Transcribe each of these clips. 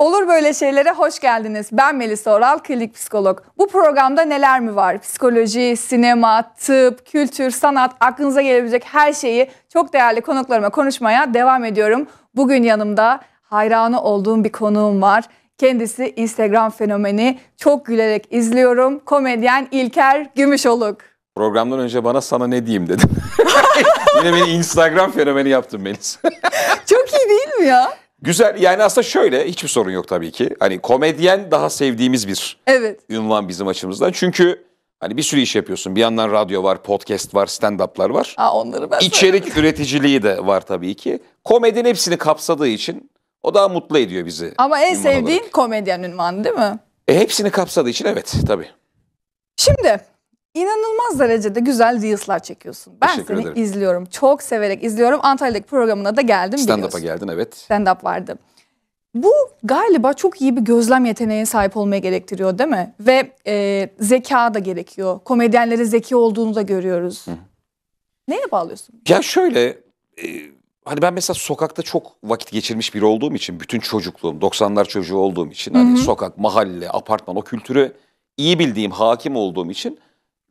Olur böyle şeylere hoş geldiniz. Ben Melisa Oral, klinik psikolog. Bu programda neler mi var? Psikoloji, sinema, tıp, kültür, sanat, aklınıza gelebilecek her şeyi çok değerli konuklarıma konuşmaya devam ediyorum. Bugün yanımda hayranı olduğum bir konuğum var. Kendisi Instagram fenomeni. Çok gülerek izliyorum. Komedyen İlker Gümüşoluk. Programdan önce bana sana ne diyeyim dedim. Yine beni Instagram fenomeni yaptın Melis. Çok iyi değil mi ya? Güzel yani aslında şöyle hiçbir sorun yok tabii ki. Hani komedyen daha sevdiğimiz bir Evet. ünvan bizim açımızdan. Çünkü hani bir sürü iş yapıyorsun. Bir yandan radyo var, podcast var, stand-up'lar var. Aa, onları ben İçerik üreticiliği de var tabii ki. Komedinin hepsini kapsadığı için o daha mutlu ediyor bizi. Ama en sevdiğin olarak. komedyen ünvanı değil mi? E, hepsini kapsadığı için evet tabii. Şimdi İnanılmaz derecede güzel reels'lar çekiyorsun. Ben Teşekkür seni ederim. izliyorum. Çok severek izliyorum. Antalya'daki programına da geldim Stand-up'a geldin evet. Stand-up vardı. Bu galiba çok iyi bir gözlem yeteneğine sahip olmaya gerektiriyor değil mi? Ve e, zeka da gerekiyor. Komedyenlerin zeki olduğunu da görüyoruz. Hı. Neye bağlıyorsun? Ya şöyle e, hani ben mesela sokakta çok vakit geçirmiş biri olduğum için bütün çocukluğum 90'lar çocuğu olduğum için hani Hı hı. sokak, mahalle, apartman o kültürü iyi bildiğim, hakim olduğum için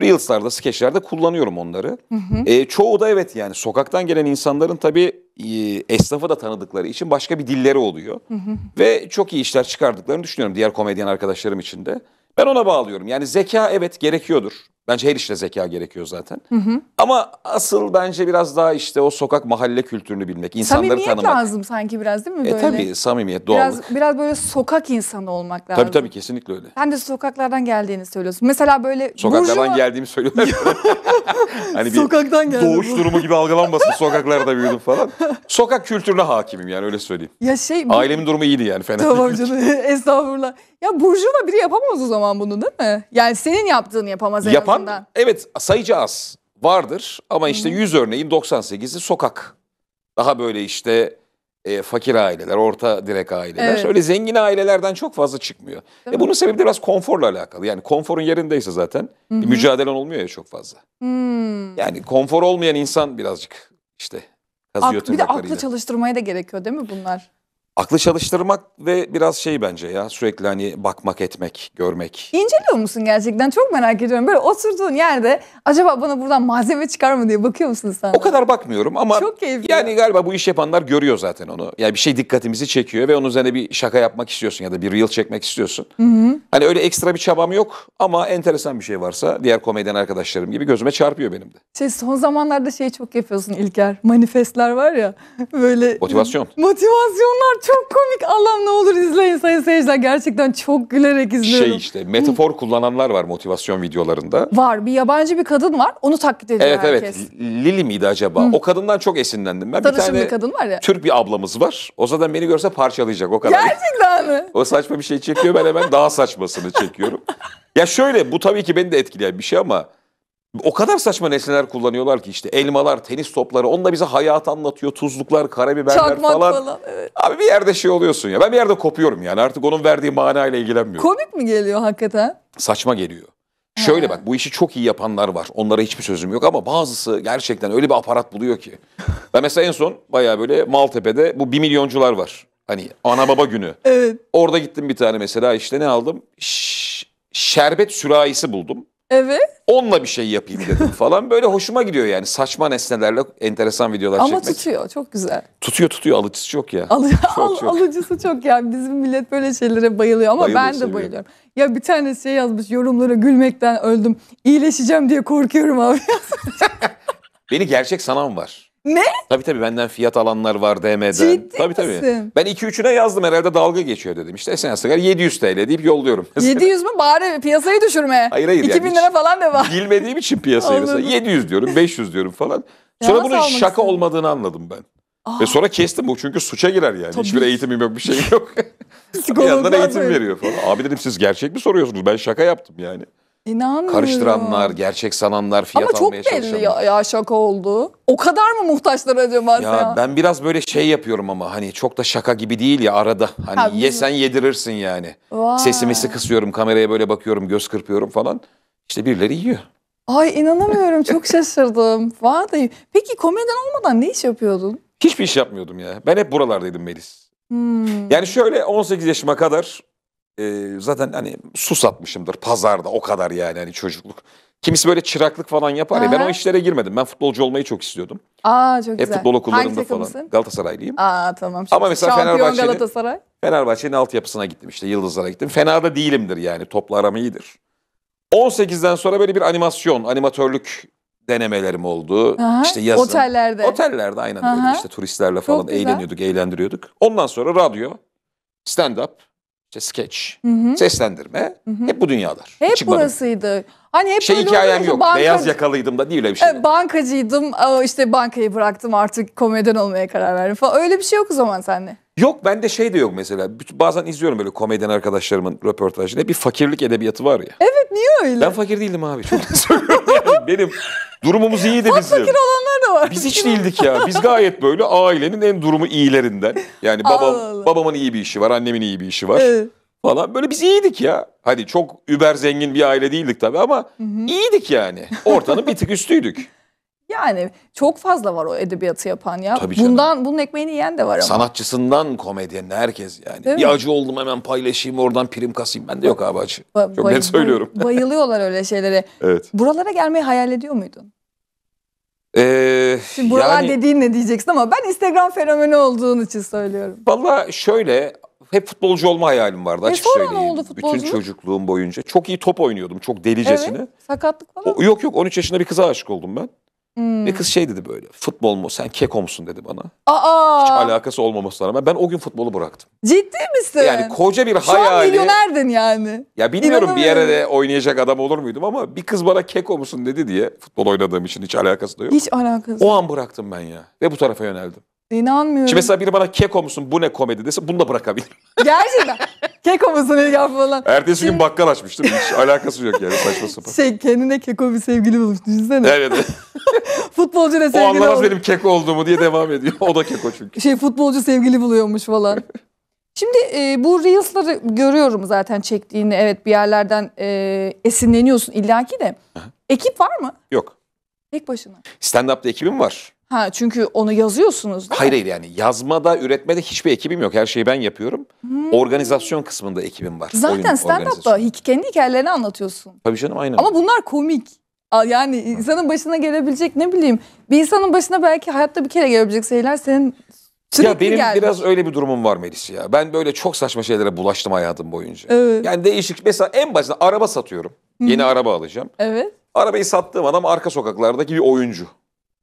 Reels'larda, skeçlerde kullanıyorum onları. Hı hı. E, çoğu da evet yani sokaktan gelen insanların tabii e, esnafı da tanıdıkları için başka bir dilleri oluyor. Hı hı. Ve çok iyi işler çıkardıklarını düşünüyorum diğer komedyen arkadaşlarım için de. Ben ona bağlıyorum. Yani zeka evet gerekiyordur. Bence her işte zeka gerekiyor zaten. Hı hı. Ama asıl bence biraz daha işte o sokak mahalle kültürünü bilmek, insanları samimiyet tanımak. Samimiyet lazım sanki biraz değil mi e, böyle? E tabii samimiyet, doğal. Biraz, biraz böyle sokak insanı olmak lazım. Tabii tabii kesinlikle öyle. Sen de sokaklardan geldiğini söylüyorsun. Mesela böyle Sokaklardan burjuva... geldiğimi söylüyorum. hani bir Sokaktan geldim. doğuş durumu gibi algılanmasın. Sokaklarda büyüdüm falan. Sokak kültürüne hakimim yani öyle söyleyeyim. Ya şey ailemin durumu iyiydi yani fena. Tamam canım. Estağfurullah. Ya burjuva biri yapamaz o zaman bunu değil mi? Yani senin yaptığını yapamaz. Yapan açısından. Evet sayıca az vardır ama işte 100 örneğin 98'i sokak. Daha böyle işte e, fakir aileler, orta direk aileler. Evet. Öyle zengin ailelerden çok fazla çıkmıyor. Değil e, bunun sebebi de biraz konforla alakalı. Yani konforun yerindeyse zaten Hı-hı. bir mücadelen olmuyor ya çok fazla. Hı-hı. Hmm. Yani konfor olmayan insan birazcık işte kazıyor Ak, Bir de aklı çalıştırmaya da gerekiyor değil mi bunlar? Aklı çalıştırmak ve biraz şey bence ya sürekli hani bakmak etmek, görmek. İnceliyor musun gerçekten? Çok merak ediyorum. Böyle oturduğun yerde acaba bana buradan malzeme çıkar mı diye bakıyor musun sen? O kadar bakmıyorum ama Çok keyifli. yani galiba bu iş yapanlar görüyor zaten onu. Yani bir şey dikkatimizi çekiyor ve onun üzerine bir şaka yapmak istiyorsun ya da bir reel çekmek istiyorsun. Hı hı. Hani öyle ekstra bir çabam yok ama enteresan bir şey varsa diğer komedyen arkadaşlarım gibi gözüme çarpıyor benim de. Şey, son zamanlarda şeyi çok yapıyorsun İlker. Manifestler var ya böyle. Motivasyon. Motivasyonlar çok çok komik. Allah'ım ne olur izleyin sayın seyirciler. Gerçekten çok gülerek izliyorum. Şey işte metafor kullananlar var motivasyon videolarında. Var bir yabancı bir kadın var. Onu taklit ediyor Evet herkes. evet. Lili miydi acaba? O kadından çok esinlendim ben. Tanışım bir tane kadın var ya. Türk bir ablamız var. O zaten beni görse parçalayacak o kadar. Gerçekten mi? o saçma bir şey çekiyor ben hemen daha saçmasını çekiyorum. ya şöyle bu tabii ki beni de etkileyen bir şey ama o kadar saçma nesneler kullanıyorlar ki işte elmalar, tenis topları. da bize hayat anlatıyor. Tuzluklar, karabiberler Çakmak falan. falan evet. Abi bir yerde şey oluyorsun ya. Ben bir yerde kopuyorum yani. Artık onun verdiği manayla ilgilenmiyorum. Komik mi geliyor hakikaten? Saçma geliyor. Şöyle bak bu işi çok iyi yapanlar var. Onlara hiçbir sözüm yok ama bazısı gerçekten öyle bir aparat buluyor ki. ben mesela en son bayağı böyle Maltepe'de bu bir milyoncular var. Hani ana baba günü. evet. Orada gittim bir tane mesela işte ne aldım? Ş şerbet sürahisi buldum. Evet. Onunla bir şey yapayım dedim falan. Böyle hoşuma gidiyor yani. Saçma nesnelerle enteresan videolar Ama çekmek. tutuyor çok güzel. Tutuyor tutuyor alıcısı çok ya. Al- al- çok. Alıcısı çok yani bizim millet böyle şeylere bayılıyor ama Bayılıyor, ben de seviyor. bayılıyorum. Ya bir tane şey yazmış yorumlara gülmekten öldüm. İyileşeceğim diye korkuyorum abi. Beni gerçek sanan var. Ne? Tabii tabii benden fiyat alanlar var DM'den. Ciddi tabii, misin? Tabii. Ben 2 üçüne yazdım herhalde dalga geçiyor dedim. İşte sen sigara 700 TL deyip yolluyorum. Mesela. 700 mü? Bari piyasayı düşürme. Hayır hayır. 2000 yani lira falan ne var? Bilmediğim için piyasayı Anladım. mesela 700 diyorum 500 diyorum falan. Sonra bunun şaka olmadığını anladım ben. Ve ah. sonra kestim bu çünkü suça girer yani. Tabii. Hiçbir eğitimim yok bir şey yok. bir yandan eğitim veriyor falan. Abi dedim siz gerçek mi soruyorsunuz ben şaka yaptım yani. İnanmıyorum. Karıştıranlar, gerçek sananlar, fiyat Ama çok almaya belli ya, ya şaka oldu. O kadar mı muhtaçlar acaba ya, ya? Ben biraz böyle şey yapıyorum ama hani çok da şaka gibi değil ya arada. Hani ha, yesen bizim... yedirirsin yani. Vay. Sesimisi kısıyorum, kameraya böyle bakıyorum, göz kırpıyorum falan. İşte birileri yiyor. Ay inanamıyorum çok şaşırdım. Vay. Peki komedyen olmadan ne iş yapıyordun? Hiçbir iş yapmıyordum ya. Ben hep buralardaydım Melis. Hmm. Yani şöyle 18 yaşıma kadar e, zaten hani su satmışımdır pazarda o kadar yani hani çocukluk. Kimisi böyle çıraklık falan yapar ya. Ben o işlere girmedim. Ben futbolcu olmayı çok istiyordum. Aa çok Hep futbol okullarında Hangi falan. takımısın? Galatasaraylıyım. Aa tamam. Ama mesela Şampiyon Fenerbahçe'nin Galatasaray. Fenerbahçe'nin altyapısına gittim işte Yıldızlara gittim. Fena da değilimdir yani topla aram iyidir. 18'den sonra böyle bir animasyon, animatörlük denemelerim oldu. Aha, işte yazın. Otellerde. Otellerde aynen Aha. öyle. İşte turistlerle falan eğleniyorduk, eğlendiriyorduk. Ondan sonra radyo, stand-up, işte sketch hı hı. seslendirme hı hı. hep bu dünyalar. Hep Çık burasıydı. Hani hep şey hikayem yok. Banka... Beyaz yakalıydım da değil öyle bir şey. E, bankacıydım. E, işte bankayı bıraktım artık komedyen olmaya karar verdim falan. Öyle bir şey yok o zaman sende. Yok bende şey de yok mesela. Bazen izliyorum böyle komedyen arkadaşlarımın röportajını. Bir fakirlik edebiyatı var ya. Evet niye öyle? Ben fakir değildim abi. Çok benim durumumuz iyiydi bizim. Fakir olanlar da var. Biz hiç değildik ya. Biz gayet böyle ailenin en durumu iyilerinden. Yani babam babamın iyi bir işi var, annemin iyi bir işi var. Evet. Falan böyle biz iyiydik ya. Hadi çok über zengin bir aile değildik tabii ama Hı-hı. iyiydik yani. Ortanın bir tık üstüydük. Yani çok fazla var o edebiyatı yapan ya. Tabii canım. Bundan bunun ekmeğini yiyen de var ama. Sanatçısından komedyenine herkes yani. Değil mi? acı oldum hemen paylaşayım oradan prim kasayım. de yok abi acı. Ba- çok bay- net söylüyorum. bayılıyorlar öyle şeylere. evet. Buralara gelmeyi hayal ediyor muydun? Ee, Şimdi buralar yani, dediğin ne diyeceksin ama ben Instagram fenomeni olduğun için söylüyorum. Valla şöyle hep futbolcu olma hayalim vardı e, açık sonra söyleyeyim. Ne oldu Bütün çocukluğum boyunca çok iyi top oynuyordum çok delicesine. Evet, sakatlık falan. O, yok yok 13 yaşında bir kıza aşık oldum ben. Hmm. Ve kız şey dedi böyle futbol mu sen keko musun dedi bana. Aa! Hiç alakası olmamasına rağmen ben o gün futbolu bıraktım. Ciddi misin? Yani koca bir Şu hayali. Şu an milyonerdin yani. Ya bilmiyorum bir yere de oynayacak adam olur muydum ama bir kız bana keko musun dedi diye futbol oynadığım için hiç alakası da yok. Hiç alakası. O an bıraktım ben ya ve bu tarafa yöneldim. İnanmıyorum. Şimdi mesela biri bana keko musun bu ne komedi dese bunu da bırakabilirim. Gerçekten. keko musun Ege falan. Ertesi Şimdi... gün bakkal açmıştım. Hiç alakası yok yani saçma sapan. Şey kendine keko bir sevgili bulmuş düşünsene. Evet. futbolcu da sevgili O anlamaz olur. benim keko olduğumu diye devam ediyor. O da keko çünkü. Şey futbolcu sevgili buluyormuş falan. Şimdi e, bu Reels'ları görüyorum zaten çektiğini. Evet bir yerlerden e, esinleniyorsun illaki de. Aha. Ekip var mı? Yok. Tek başına. Stand-up'ta ekibim var. Ha çünkü onu yazıyorsunuz değil hayır mi? hayır yani yazmada, üretmede hiçbir ekibim yok. Her şeyi ben yapıyorum. Hmm. Organizasyon kısmında ekibim var. Zaten stand-up'ta hik kendi hikayelerini anlatıyorsun. Tabii canım aynen. Ama bunlar komik. Yani insanın başına gelebilecek ne bileyim. Bir insanın başına belki hayatta bir kere gelebilecek şeyler senin Sürekli ya benim gelmiş. biraz öyle bir durumum var Melis ya. Ben böyle çok saçma şeylere bulaştım hayatım boyunca. Evet. Yani değişik mesela en başta araba satıyorum. Yeni araba alacağım. Evet. Arabayı sattığım adam arka sokaklardaki bir oyuncu.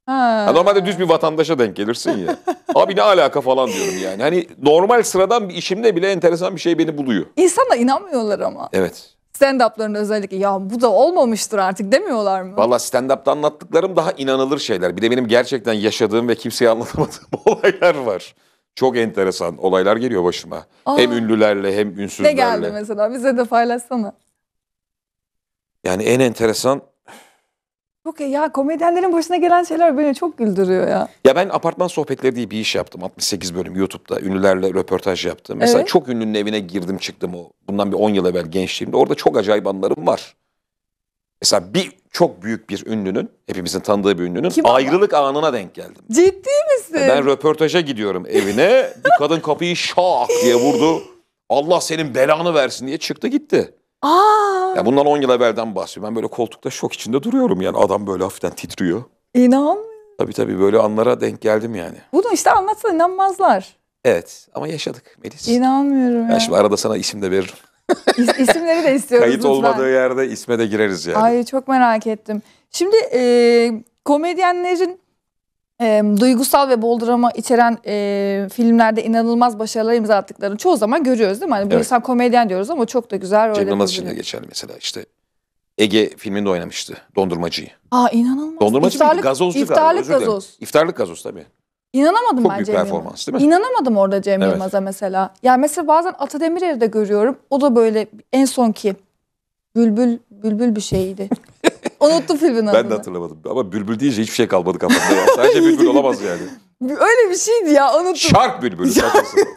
Ha. normalde düz bir vatandaşa denk gelirsin ya. Abi ne alaka falan diyorum yani. Hani normal sıradan bir işimde bile enteresan bir şey beni buluyor. İnsana inanmıyorlar ama. Evet. Stand-up'ların özellikle ya bu da olmamıştır artık demiyorlar mı? Valla stand-up'ta anlattıklarım daha inanılır şeyler. Bir de benim gerçekten yaşadığım ve kimseye anlatamadığım olaylar var. Çok enteresan olaylar geliyor başıma. Aa. Hem ünlülerle hem ünsüzlerle. Ne geldi mesela bize de paylaşsana. Yani en enteresan çok ya komedyenlerin başına gelen şeyler beni çok güldürüyor ya. Ya ben apartman sohbetleri diye bir iş yaptım. 68 bölüm YouTube'da ünlülerle röportaj yaptım. Mesela evet. çok ünlünün evine girdim çıktım o. Bundan bir 10 yıl evvel gençliğimde. Orada çok acayip anlarım var. Mesela bir çok büyük bir ünlünün, hepimizin tanıdığı bir ünlünün Kim ayrılık ama? anına denk geldim. Ciddi misin? Ben röportaja gidiyorum evine. bir kadın kapıyı şak diye vurdu. Allah senin belanı versin diye çıktı gitti. Aa! Ya bundan 10 yıl evvelden bahsediyorum. Ben böyle koltukta şok içinde duruyorum yani. Adam böyle hafiften titriyor. İnan. Tabii tabii böyle anlara denk geldim yani. Bunu işte anlatsa inanmazlar. Evet ama yaşadık Melis. İnanmıyorum ya. ya. şimdi arada sana isim de veririm. İs- isimleri de istiyoruz Kayıt lütfen. olmadığı yerde isme de gireriz yani. Ay çok merak ettim. Şimdi e, komedyenlerin e, duygusal ve bol drama içeren e, filmlerde inanılmaz başarılar imza attıklarını çoğu zaman görüyoruz değil mi? Hani bu evet. insan komedyen diyoruz ama çok da güzel. Cem Yılmaz için de geçerli mesela işte Ege filminde oynamıştı Dondurmacıyı. Aa inanılmaz. Dondurmacı iftarlık, mıydı? Gazozcu iftarlık galiba. gazoz. İftarlık gazoz tabii. İnanamadım Çok ben büyük Cem performans değil mi? İnanamadım orada Cem evet. Yılmaz'a mesela. Ya yani mesela bazen Ata Demirer'i de görüyorum. O da böyle en son ki bülbül bülbül bir şeydi. Unuttum filmin adını. Ben de hatırlamadım. Ama bülbül deyince hiçbir şey kalmadı kafamda. Ya. Sadece bülbül olamaz yani. Öyle bir şeydi ya unuttum. Şark bülbülü.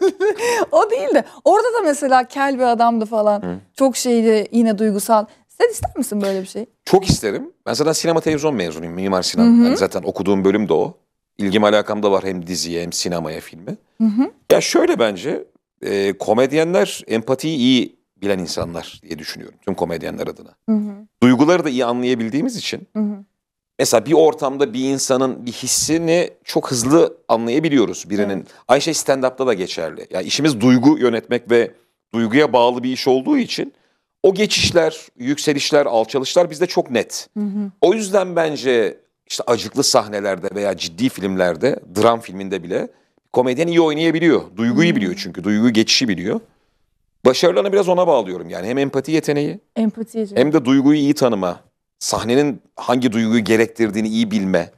o değil de orada da mesela kel bir adamdı falan. Hı. Çok şeydi yine duygusal. Sen ister misin böyle bir şey? Çok isterim. Ben zaten sinema televizyon mezunuyum. Mimar Sinan. Hı hı. Yani zaten okuduğum bölüm de o. İlgim alakam da var hem diziye hem sinemaya filme. Hı hı. Ya şöyle bence e, komedyenler empatiyi iyi bilen insanlar diye düşünüyorum tüm komedyenler adına. Hı hı. Duyguları da iyi anlayabildiğimiz için hı hı. mesela bir ortamda bir insanın bir hissini çok hızlı anlayabiliyoruz birinin. Evet. Ayşe stand-up'ta da geçerli. Yani işimiz duygu yönetmek ve duyguya bağlı bir iş olduğu için o geçişler, yükselişler, alçalışlar bizde çok net. Hı hı. O yüzden bence işte acıklı sahnelerde veya ciddi filmlerde, dram filminde bile komedyen iyi oynayabiliyor. Duyguyu hmm. biliyor çünkü. Duygu geçişi biliyor. Başarılarını biraz ona bağlıyorum yani. Hem empati yeteneği Empati hem de duyguyu iyi tanıma. Sahnenin hangi duyguyu gerektirdiğini iyi bilme.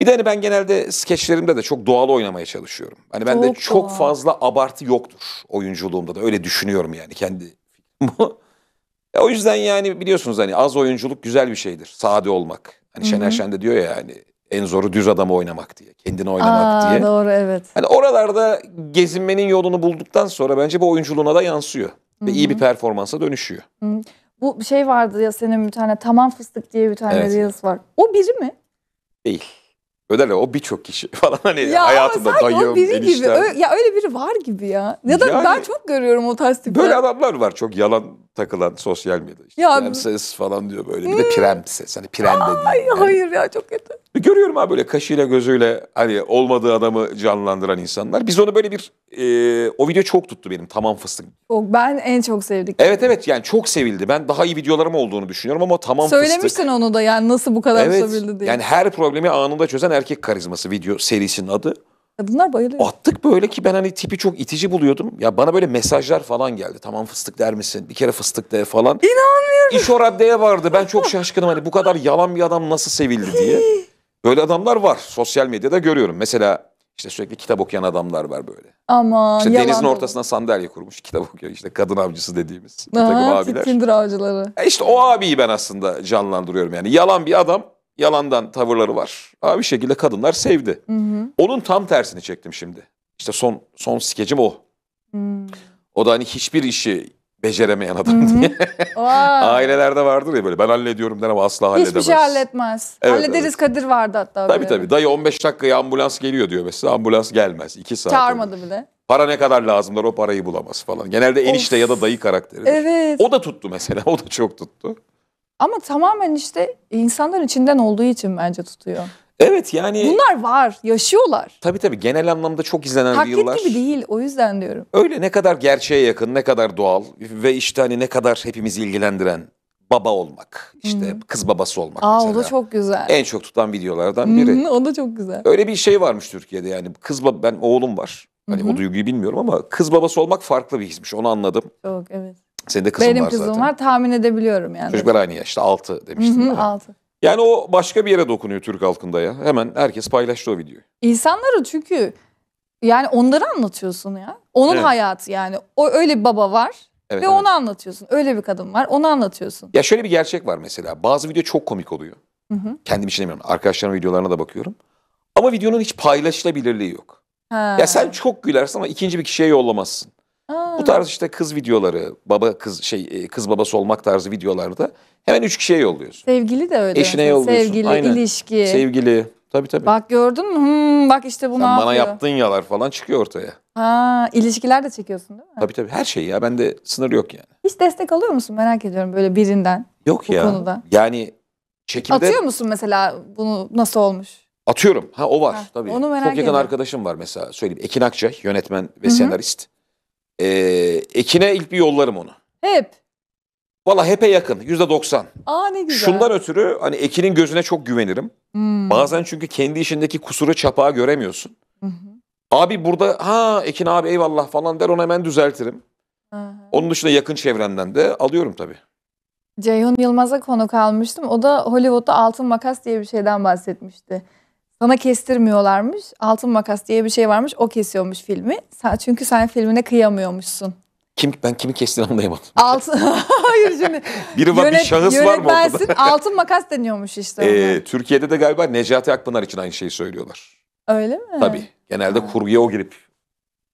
Bir de hani ben genelde skeçlerimde de çok doğal oynamaya çalışıyorum. Hani bende Çok çok, fazla abartı yoktur oyunculuğumda da öyle düşünüyorum yani kendi Ya o yüzden yani biliyorsunuz hani az oyunculuk güzel bir şeydir. Sade olmak. Hani Şener Şen de diyor ya hani en zoru düz adamı oynamak diye. Kendini oynamak Aa, diye. Doğru evet. Hani oralarda gezinmenin yolunu bulduktan sonra bence bu oyunculuğuna da yansıyor. Hı-hı. Ve iyi bir performansa dönüşüyor. Hı-hı. Bu şey vardı ya senin bir tane tamam fıstık diye bir tane evet. reels var. O biri mi? Değil. Öderle o birçok kişi falan hani ya hayatımda dayım, biri Gibi. Ö- ya öyle biri var gibi ya. Ya da yani, ben çok görüyorum o tarz tipler. Böyle adamlar var çok yalan takılan sosyal medya. İşte ya, prenses falan diyor böyle. Bir de hmm. prenses. Hani prem dediğin. Ay, yani. Hayır ya çok kötü. E, görüyorum abi böyle kaşıyla gözüyle hani olmadığı adamı canlandıran insanlar. Biz onu böyle bir e, o video çok tuttu benim tamam fıstık. Yok ben en çok sevdik. Evet evet yani çok sevildi. Ben daha iyi videolarım olduğunu düşünüyorum ama tamam Söylemiştin fıstık. söylemişsin onu da yani nasıl bu kadar evet, uzabildi diye. Yani her problemi anında çözen erkek karizması video serisinin adı. Kadınlar e, bayılıyor. Attık böyle ki ben hani tipi çok itici buluyordum. Ya bana böyle mesajlar falan geldi. Tamam fıstık der misin? Bir kere fıstık de falan. İnanmıyorum. İş o raddeye vardı. Ben çok şaşkınım hani bu kadar yalan bir adam nasıl sevildi diye. Böyle adamlar var. Sosyal medyada görüyorum. Mesela işte sürekli kitap okuyan adamlar var böyle. Aman işte yalan. denizin ortasına sandalye kurmuş kitap okuyor. İşte kadın avcısı dediğimiz bir takım Aha, abiler. Tinder avcıları. E işte o abiyi ben aslında canlandırıyorum yani. Yalan bir adam yalandan tavırları var. Abi bir şekilde kadınlar sevdi. Hı hı. Onun tam tersini çektim şimdi. İşte son son skecim o. Hı. O da hani hiçbir işi beceremeyen adam Hı-hı. diye. Ailelerde vardır ya böyle ben hallediyorum der ama asla halledemez. Hiçbir şey halletmez. Evet, Hallederiz evet. Kadir vardı hatta. Tabii böyle. tabii. Dayı 15 dakikaya ambulans geliyor diyor mesela. Ambulans gelmez. 2 saat. Çağırmadı bile. Para ne kadar lazımlar o parayı bulamaz falan. Genelde enişte of. ya da dayı karakteri. Evet. O da tuttu mesela. O da çok tuttu. Ama tamamen işte insanların içinden olduğu için bence tutuyor. Evet yani. Bunlar var, yaşıyorlar. Tabii tabii genel anlamda çok izlenen Taklit yıllar. Taklit gibi değil o yüzden diyorum. Öyle ne kadar gerçeğe yakın, ne kadar doğal ve işte hani ne kadar hepimizi ilgilendiren baba olmak. işte hmm. kız babası olmak Aa, mesela. o da çok güzel. En çok tutan videolardan biri. Hmm, o da çok güzel. Öyle bir şey varmış Türkiye'de yani kız baba ben oğlum var. Hani hı o duyguyu bilmiyorum ama kız babası olmak farklı bir hismiş onu anladım. Çok evet. Senin de kızın Benim var kızım zaten. var tahmin edebiliyorum yani. Çocuklar aynı yaşta 6 demiştin. Hı hı, 6. Yani o başka bir yere dokunuyor Türk halkında ya. Hemen herkes paylaştı o videoyu. İnsanları çünkü yani onları anlatıyorsun ya. Onun Evet. hayatı yani. O öyle bir baba var Evet, ve evet. onu anlatıyorsun. Öyle bir kadın var. Onu anlatıyorsun. Ya şöyle bir gerçek var mesela. Bazı video çok komik oluyor. Hı hı. Kendim için demiyorum. Arkadaşlarımın videolarına da bakıyorum. Ama videonun hiç paylaşılabilirliği yok. Ha. Ya sen çok gülersin ama ikinci bir kişiye yollamazsın. Aa. Bu tarz işte kız videoları, baba kız şey e, kız babası olmak tarzı videolarda hemen üç kişiye yolluyorsun. Sevgili de öyle. Eşine yolluyorsun. Sevgili, Aynen. ilişki. Sevgili. Tabii tabii. Bak gördün mü? Hmm, bak işte bunu Sen bana yaptığın yalar falan çıkıyor ortaya. Ha, ilişkiler de çekiyorsun değil mi? Tabii tabii. Her şey ya. Bende sınır yok yani. Hiç destek alıyor musun? Merak ediyorum böyle birinden. Yok bu ya. konuda. Yani çekimde... Atıyor musun mesela bunu nasıl olmuş? Atıyorum. Ha o var Heh, tabii. Onu merak Çok yakın ediyorum. arkadaşım var mesela söyleyeyim. Ekin Akçay yönetmen ve Hı-hı. senarist. Ee, Ekin'e ilk bir yollarım onu. Hep. Valla hepe yakın. Yüzde doksan. Aa ne güzel. Şundan ötürü hani Ekin'in gözüne çok güvenirim. Hmm. Bazen çünkü kendi işindeki kusuru çapağı göremiyorsun. Hı hı. Abi burada ha Ekin abi eyvallah falan der onu hemen düzeltirim. Hı. Onun dışında yakın çevremden de alıyorum tabii. Ceyhun Yılmaz'a konu kalmıştım. O da Hollywood'da altın makas diye bir şeyden bahsetmişti. Sana kestirmiyorlarmış. Altın makas diye bir şey varmış. O kesiyormuş filmi. Sen, çünkü sen filmine kıyamıyormuşsun. Kim ben kimi kestiğini anlayamadım. Altın Hayır şimdi. Biri var bir şahıs var mı ortada? altın makas deniyormuş işte. Ee, Türkiye'de de galiba Necati Akpınar için aynı şeyi söylüyorlar. Öyle mi? Tabii. Genelde ha. kurguya o girip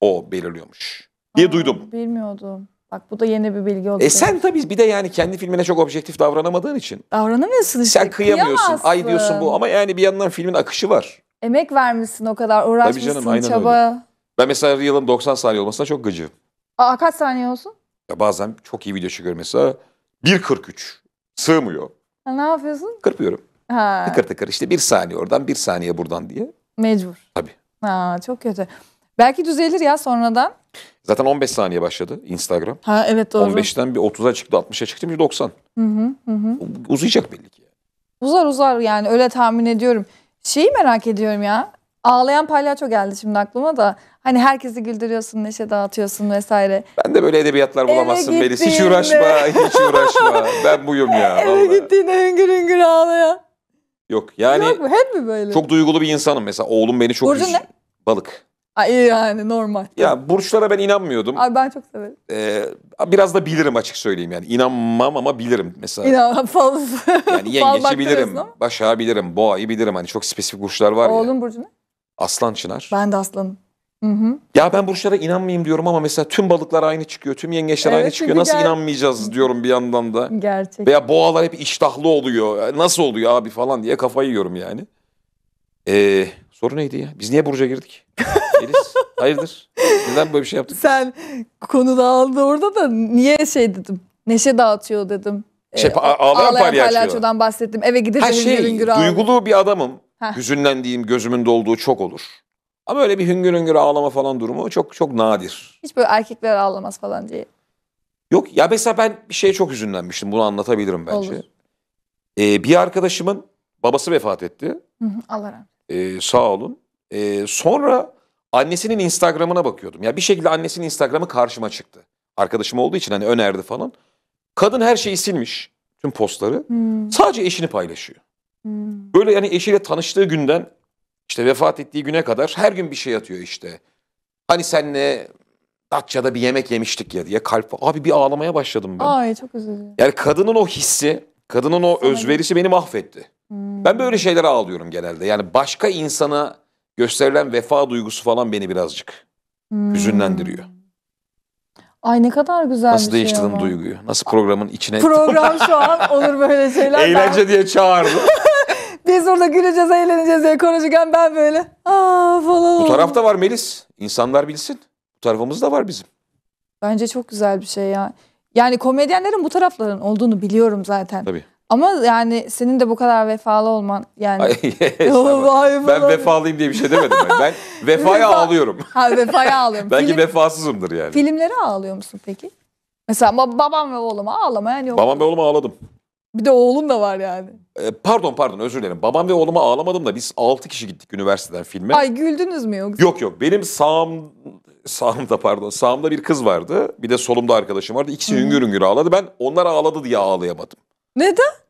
o belirliyormuş. Diye Aa, duydum. Bilmiyordum. Bak bu da yeni bir bilgi oldu. E sen tabii bir de yani kendi filmine çok objektif davranamadığın için. Davranamıyorsun işte. Sen kıyamıyorsun. Kıyamazsın. Ay diyorsun bu ama yani bir yandan filmin akışı var. Emek vermişsin o kadar uğraşmışsın tabii canım, aynen çaba. Öyle. Ben mesela Reel'ın 90 saniye olmasına çok gıcığım. Aa kaç saniye olsun? Ya bazen çok iyi video çıkıyor mesela 1.43 sığmıyor. Ha, ne yapıyorsun? Kırpıyorum. Ha. Tıkır tıkır işte bir saniye oradan bir saniye buradan diye. Mecbur. Tabii. Ha, çok kötü. Belki düzelir ya sonradan. Zaten 15 saniye başladı Instagram. Ha evet doğru. 15'ten bir 30'a çıktı, 60'a çıktı, bir 90. Hı hı hı. Uzayacak belli ki. Uzar uzar yani öyle tahmin ediyorum. Şeyi merak ediyorum ya. Ağlayan palyaço geldi şimdi aklıma da. Hani herkesi güldürüyorsun, neşe dağıtıyorsun vesaire. Ben de böyle edebiyatlar bulamazsın Eve Melis. Hiç uğraşma, hiç uğraşma. ben buyum ya. Eve vallahi. gittiğinde hüngür hüngür ağlayan. Yok yani. Yok mu? Hep mi böyle? Çok duygulu bir insanım mesela. Oğlum beni çok... Burcu üz... ne? Balık. Ay yani normal. Ya burçlara ben inanmıyordum. Abi ben çok severim. Ee, biraz da bilirim açık söyleyeyim yani. İnanmam ama bilirim mesela. İnan fazla. Yani yengeci bilirim, başağı bilirim, boğayı bilirim. Hani çok spesifik burçlar var Oğlum ya. Oğlun burcu ne? Aslan Çınar. Ben de aslanım. Hı-hı. Ya ben burçlara inanmayayım diyorum ama mesela tüm balıklar aynı çıkıyor, tüm yengeçler evet, aynı çıkıyor. Nasıl ger- inanmayacağız diyorum bir yandan da. Gerçek. Veya boğalar hep iştahlı oluyor. Nasıl oluyor abi falan diye kafayı yiyorum yani. Eee Soru neydi ya? Biz niye Burcu'ya girdik? Deniz hayırdır? Neden böyle bir şey yaptık? Sen konu dağıldı orada da niye şey dedim? Neşe dağıtıyor dedim. Şey, ee, ağlayan, ağlayan palyaçodan bahsettim. Eve gidince ha, şey, hüngür hüngür Duygulu bir adamım. Heh. Hüzünlendiğim, gözümün dolduğu çok olur. Ama öyle bir hüngür hüngür ağlama falan durumu çok çok nadir. Hiç böyle erkekler ağlamaz falan diye. Yok ya mesela ben bir şeye çok hüzünlenmiştim. Bunu anlatabilirim bence. Olur. Ee, bir arkadaşımın babası vefat etti. Hı hı, Allah rahmet ee, sağ olun. Ee, sonra annesinin Instagram'ına bakıyordum. Ya bir şekilde annesinin Instagram'ı karşıma çıktı. Arkadaşım olduğu için hani önerdi falan. Kadın her şeyi silmiş. Tüm postları. Hmm. Sadece eşini paylaşıyor. Hmm. Böyle yani eşiyle tanıştığı günden işte vefat ettiği güne kadar her gün bir şey atıyor işte. Hani senle Datça'da bir yemek yemiştik ya diye kalp. Abi bir ağlamaya başladım ben. Ay çok üzücü. Yani kadının o hissi, kadının o Sana özverisi beni mahvetti. Ben böyle şeylere ağlıyorum genelde. Yani başka insana gösterilen vefa duygusu falan beni birazcık hmm. hüzünlendiriyor. Ay ne kadar güzel Nasıl bir şey değiştirdim ama. duyguyu? Nasıl programın içine Program şu an olur böyle şeyler. Eğlence ben... diye çağırdı. Biz orada güleceğiz, eğleneceğiz diye konuşurken ben böyle aa falan. Bu tarafta var Melis. İnsanlar bilsin. Bu tarafımız da var bizim. Bence çok güzel bir şey ya. Yani komedyenlerin bu tarafların olduğunu biliyorum zaten. Tabii. Ama yani senin de bu kadar vefalı olman yani. Ay, Vallahi ben vefalıyım diye bir şey demedim. Ben, ben vefaya Vefa... ağlıyorum. Ha vefaya ağlıyorum. Belki Film... vefasızımdır yani. Filmlere ağlıyor musun peki? Mesela babam ve oğluma ağlamayan yani yok. Babam ve oğluma ağladım. Bir de oğlum da var yani. E, pardon pardon özür dilerim. Babam ve oğluma ağlamadım da biz 6 kişi gittik üniversiteden filme. Ay güldünüz mü yoksa? Yok yok benim sağım sağımda pardon sağımda bir kız vardı. Bir de solumda arkadaşım vardı. İkisi Hı. hüngür hüngür ağladı. Ben onlar ağladı diye ağlayamadım. Neden?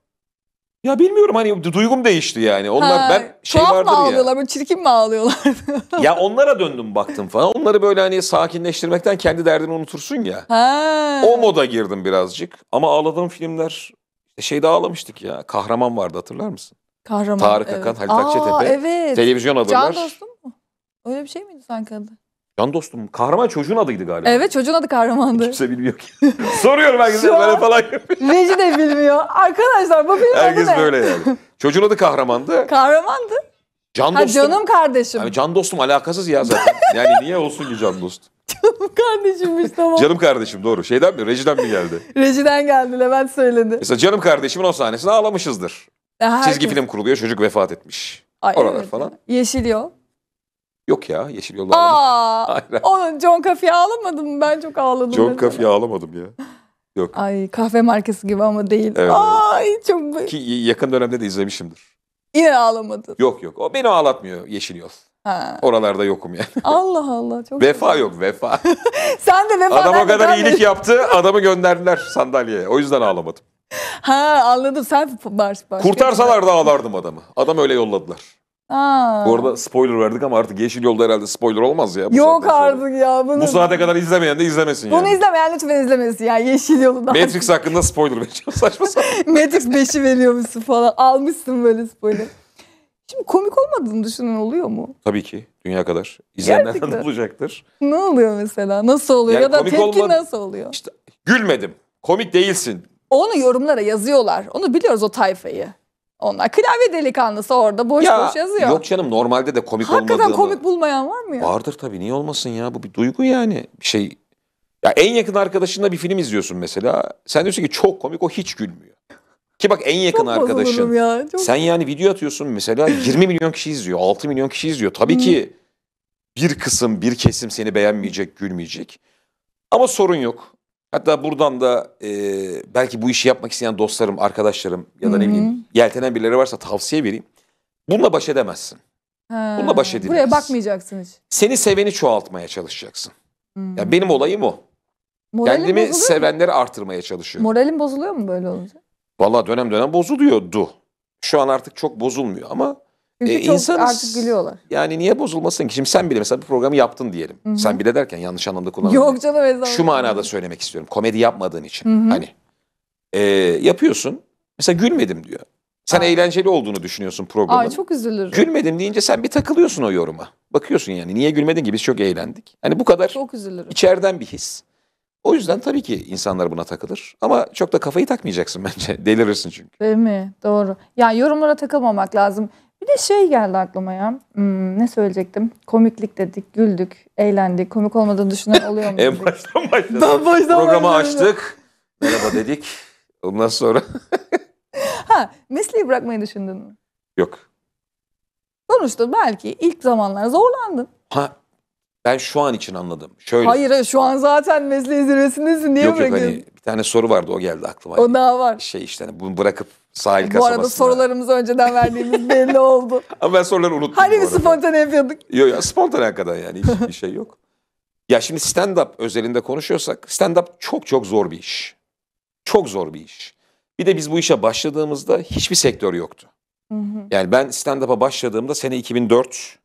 Ya bilmiyorum hani duygum değişti yani. Onlar ha, ben şey vardı ya. ağlıyorlar böyle çirkin mi ağlıyorlar? ya onlara döndüm baktım falan. Onları böyle hani sakinleştirmekten kendi derdini unutursun ya. Ha. O moda girdim birazcık. Ama ağladığım filmler şeyde ağlamıştık ya. Kahraman vardı hatırlar mısın? Kahraman. Tarık evet. Akan, Halit Akçatepe. Evet. Televizyon adalar. Can dostum mu? Öyle bir şey miydi sanki adı? Can dostum kahraman çocuğun adıydı galiba. Evet çocuğun adı kahramandı. Kimse bilmiyor ki. Soruyorum herkese böyle an- falan. Reji de bilmiyor. Arkadaşlar bu film adı Herkes ne? böyle yani. Çocuğun adı kahramandı. Kahramandı. Can Ha dostum. canım kardeşim. Yani can dostum alakasız ya zaten. Yani niye olsun ki can dost? Kardeşimmiş tamam. Canım kardeşim doğru. Şeyden mi? Rejiden mi geldi? Rejiden geldi Levent söyledi. Mesela canım kardeşimin o sahnesini ağlamışızdır. E, herkes- Çizgi film kuruluyor çocuk vefat etmiş. Ay, Oralar evet. falan. Yeşil yol. Yok ya yeşil yolda Aa, Onun John Coffey'i ağlamadın mı? Ben çok ağladım. John Coffey'i ağlamadım ya. Yok. Ay kahve markası gibi ama değil. Evet. Ay çok... Ki yakın dönemde de izlemişimdir. Yine ağlamadın. Yok yok. O beni ağlatmıyor Yeşil Yol. Ha. Oralarda yokum yani. Allah Allah. Çok vefa güzel. yok vefa. Sen de vefa. Adam o kadar iyilik yaptı adamı gönderdiler sandalyeye. O yüzden ağlamadım. Ha anladım sen bars baş. Kurtarsalar da ağlardım adamı. Adam öyle yolladılar. Aa. Bu arada spoiler verdik ama artık Yeşil Yolda herhalde spoiler olmaz ya. Bu Yok artık ya. Bunu... Bu saate kadar izlemeyen de izlemesin bunu yani. Bunu izlemeyen lütfen izlemesin ya Yeşil Yolu'dan. Matrix hakkında spoiler vereceğim saçma sapan. Matrix 5'i veriyormuşsun falan. Almışsın böyle spoiler. Şimdi komik olmadığını düşünen oluyor mu? Tabii ki. Dünya kadar. İzleyenler de olacaktır. Ne oluyor mesela? Nasıl oluyor? Yani ya da tepki olma... nasıl oluyor? İşte gülmedim. Komik değilsin. Onu yorumlara yazıyorlar. Onu biliyoruz o tayfayı. Onlar klavye delikanlısı orada boş ya, boş yazıyor. Yok canım normalde de komik Hakikaten olmadığını. Hakikaten komik bulmayan var mı ya? Vardır tabii niye olmasın ya bu bir duygu yani. Bir şey ya en yakın arkadaşınla bir film izliyorsun mesela. Sen diyorsun ki çok komik o hiç gülmüyor. Ki bak en yakın çok arkadaşın. Ya, çok... Sen yani video atıyorsun mesela 20 milyon kişi izliyor, 6 milyon kişi izliyor. Tabii ki hmm. bir kısım, bir kesim seni beğenmeyecek, gülmeyecek. Ama sorun yok. Hatta buradan da e, belki bu işi yapmak isteyen dostlarım, arkadaşlarım ya da ne Hı-hı. bileyim yeltenen birileri varsa tavsiye vereyim. Bununla baş edemezsin. Ha, Bununla baş edilmez. Buraya bakmayacaksın hiç. Seni seveni çoğaltmaya çalışacaksın. Hmm. Ya benim olayım o. Moralim Kendimi sevenleri mu? artırmaya çalışıyorum. Moralim bozuluyor mu böyle olunca? Valla dönem dönem bozuluyordu. Şu an artık çok bozulmuyor ama çünkü e, çok insanız, artık gülüyorlar. Yani niye bozulmasın ki? Şimdi sen bile mesela bu programı yaptın diyelim. Hı-hı. Sen bile derken yanlış anlamda kullanmıyorum. Yok canım ezan. Şu manada söylemek istiyorum. Komedi yapmadığın için. Hı-hı. Hani e, yapıyorsun. Mesela gülmedim diyor. Sen Aa. eğlenceli olduğunu düşünüyorsun programın. Aa çok üzülürüm. Gülmedim deyince sen bir takılıyorsun o yoruma. Bakıyorsun yani niye gülmedin ki biz çok eğlendik. Hani bu kadar çok üzülürüm. içeriden bir his. O yüzden tabii ki insanlar buna takılır. Ama çok da kafayı takmayacaksın bence. Delirirsin çünkü. Değil mi? Doğru. Yani yorumlara takılmamak lazım. Bir de şey geldi aklıma ya. Hmm, ne söyleyecektim? Komiklik dedik, güldük, eğlendik. Komik olmadığını düşünen oluyor mu? en baştan başladık. Ben baştan Programı başladım. açtık. Merhaba dedik. Ondan sonra... ha, mesleği bırakmayı düşündün mü? Yok. Sonuçta belki ilk zamanlar zorlandın. Ha, ben şu an için anladım. Şöyle. Hayır şu an zaten mesleği zirvesindesin. Niye yok, bırakıyorsun? Yok hani bir tane soru vardı o geldi aklıma. O daha var. Şey işte hani bunu bırakıp Sahil kasabasında. Bu arada sorularımızı önceden verdiğimiz belli oldu. Ama ben soruları unuttum. Hani bir spontane yapıyorduk? Yok ya spontane hakikaten yani hiç bir şey yok. Ya şimdi stand-up özelinde konuşuyorsak stand-up çok çok zor bir iş. Çok zor bir iş. Bir de biz bu işe başladığımızda hiçbir sektör yoktu. Yani ben stand-up'a başladığımda sene 2004